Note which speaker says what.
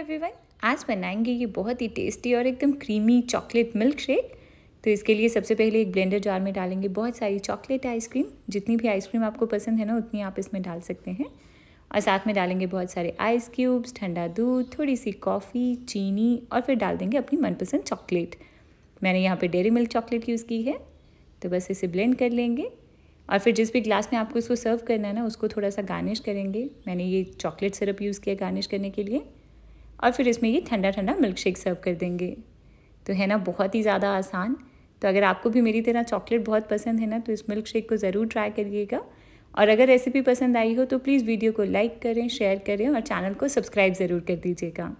Speaker 1: everyone आज बनाएंगे ये बहुत ही टेस्टी और एकदम क्रीमी चॉकलेट मिल्क शेक तो इसके लिए सबसे पहले एक ब्लेंडर जार में डालेंगे बहुत सारी चॉकलेट आइसक्रीम जितनी भी आइसक्रीम आपको पसंद है ना उतनी आप इसमें डाल सकते हैं और साथ में डालेंगे बहुत सारे आइस क्यूब्स ठंडा दूध थोड़ी सी कॉफ़ी चीनी और फिर डाल देंगे अपनी मनपसंद चॉकलेट मैंने यहाँ पर डेरी मिल्क चॉकलेट यूज़ की है तो बस इसे ब्लेंड कर लेंगे और फिर जिस भी ग्लास में आपको इसको सर्व करना है ना उसको थोड़ा सा गार्निश करेंगे मैंने ये चॉकलेट सिरप यूज़ किया गार्निश करने के लिए और फिर इसमें ये ठंडा ठंडा मिल्क शेक सर्व कर देंगे तो है ना बहुत ही ज़्यादा आसान तो अगर आपको भी मेरी तरह चॉकलेट बहुत पसंद है ना तो इस मिल्क शेक को ज़रूर ट्राई करिएगा और अगर रेसिपी पसंद आई हो तो प्लीज़ वीडियो को लाइक करें शेयर करें और चैनल को सब्सक्राइब ज़रूर कर
Speaker 2: दीजिएगा